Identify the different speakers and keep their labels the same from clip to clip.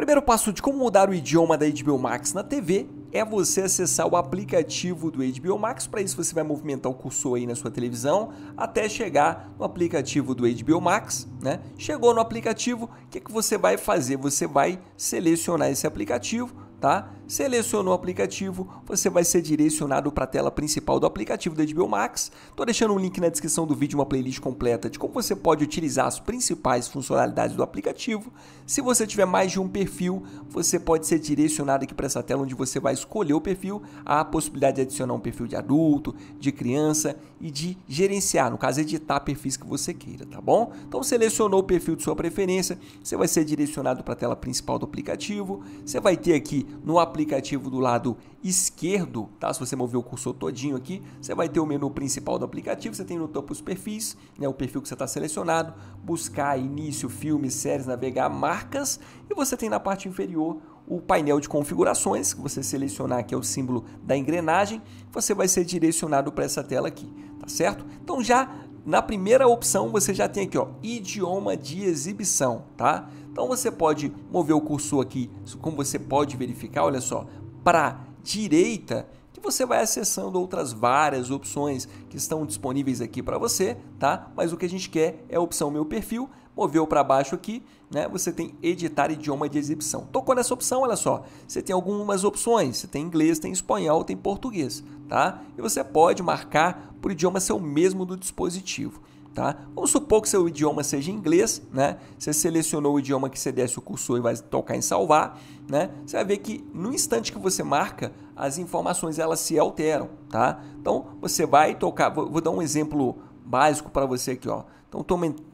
Speaker 1: primeiro passo de como mudar o idioma da HBO Max na TV é você acessar o aplicativo do HBO Max. Para isso, você vai movimentar o cursor aí na sua televisão até chegar no aplicativo do HBO Max. Né? Chegou no aplicativo, o que, que você vai fazer? Você vai selecionar esse aplicativo tá? Selecionou o aplicativo, você vai ser direcionado para a tela principal do aplicativo da HBO Max. deixando um link na descrição do vídeo, uma playlist completa de como você pode utilizar as principais funcionalidades do aplicativo. Se você tiver mais de um perfil, você pode ser direcionado aqui para essa tela onde você vai escolher o perfil, há a possibilidade de adicionar um perfil de adulto, de criança e de gerenciar, no caso editar perfis que você queira, tá bom? Então selecionou o perfil de sua preferência, você vai ser direcionado para a tela principal do aplicativo. Você vai ter aqui no aplicativo do lado esquerdo, tá? Se você mover o cursor todinho aqui, você vai ter o menu principal do aplicativo, você tem no topo os perfis, né, o perfil que você está selecionado, buscar início, filmes, séries, navegar, marcas, e você tem na parte inferior o painel de configurações, que você selecionar aqui é o símbolo da engrenagem, você vai ser direcionado para essa tela aqui, tá certo? Então já na primeira opção você já tem aqui, ó, idioma de exibição, tá? Então você pode mover o cursor aqui, como você pode verificar, olha só, para direita, que você vai acessando outras várias opções que estão disponíveis aqui para você, tá? Mas o que a gente quer é a opção meu perfil Moveu para baixo aqui, né? Você tem editar idioma de exibição. Tocou nessa opção, olha só. Você tem algumas opções. Você tem inglês, tem espanhol, tem português, tá? E você pode marcar por idioma ser o mesmo do dispositivo. Tá? Vamos supor que seu idioma seja inglês, né? Você selecionou o idioma que você desce o cursor e vai tocar em salvar, né? Você vai ver que no instante que você marca, as informações elas se alteram, tá? Então você vai tocar, vou, vou dar um exemplo básico para você aqui, ó. Então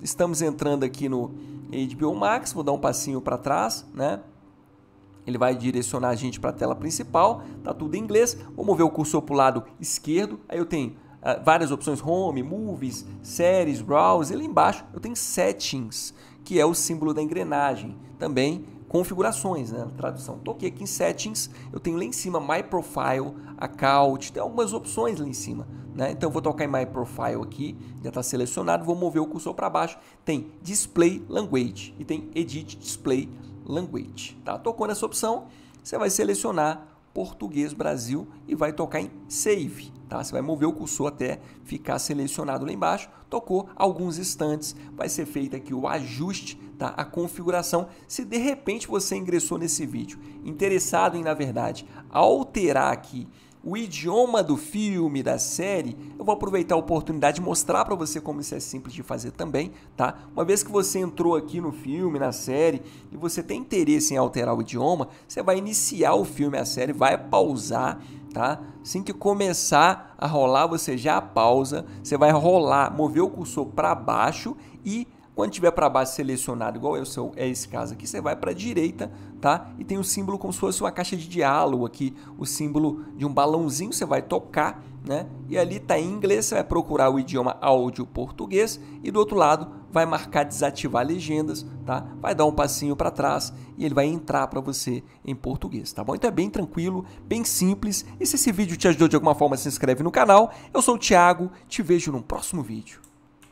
Speaker 1: estamos entrando aqui no HBO Max, vou dar um passinho para trás, né? Ele vai direcionar a gente para a tela principal, tá tudo em inglês. Vou mover o cursor para o lado esquerdo, aí eu tenho uh, várias opções: Home, Movies, Séries, Browse. E lá embaixo eu tenho Settings, que é o símbolo da engrenagem. Também configurações, né? Tradução. Toquei aqui em Settings, eu tenho lá em cima My Profile, Account, tem algumas opções lá em cima. Né? Então vou tocar em My Profile aqui, já está selecionado, vou mover o cursor para baixo, tem Display Language e tem Edit Display Language. Tá? Tocou nessa opção, você vai selecionar Português Brasil e vai tocar em Save. Tá? Você vai mover o cursor até ficar selecionado lá embaixo, tocou alguns instantes, vai ser feito aqui o ajuste, tá? a configuração. Se de repente você ingressou nesse vídeo interessado em, na verdade, alterar aqui o idioma do filme, da série, eu vou aproveitar a oportunidade de mostrar para você como isso é simples de fazer também, tá? Uma vez que você entrou aqui no filme, na série, e você tem interesse em alterar o idioma, você vai iniciar o filme, a série, vai pausar, tá? Assim que começar a rolar, você já pausa, você vai rolar, mover o cursor para baixo e quando tiver para baixo selecionado, igual é, o seu, é esse caso aqui, você vai para a direita, tá? E tem o um símbolo como se fosse uma caixa de diálogo aqui, o símbolo de um balãozinho, você vai tocar, né? E ali tá em inglês, você vai procurar o idioma áudio português e do outro lado vai marcar desativar legendas, tá? Vai dar um passinho para trás e ele vai entrar para você em português, tá bom? Então é bem tranquilo, bem simples. E se esse vídeo te ajudou de alguma forma, se inscreve no canal. Eu sou o Thiago, te vejo no próximo vídeo.